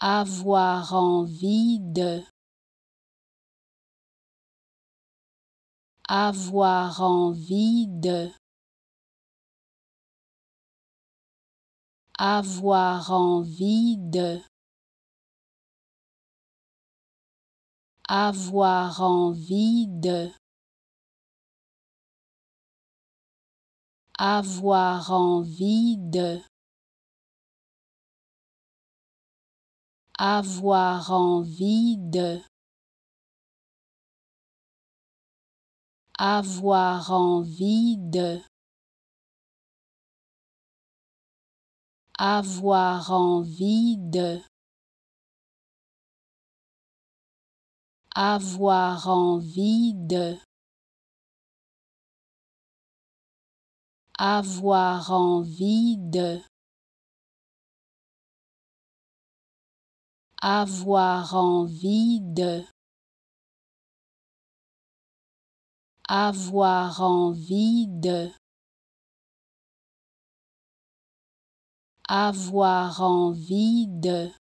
avoir envie de avoir envie de avoir envie de avoir envie de avoir envie de avoir envie de avoir envie de avoir envie de avoir envie de avoir envie de avoir envie de avoir envie de avoir envie de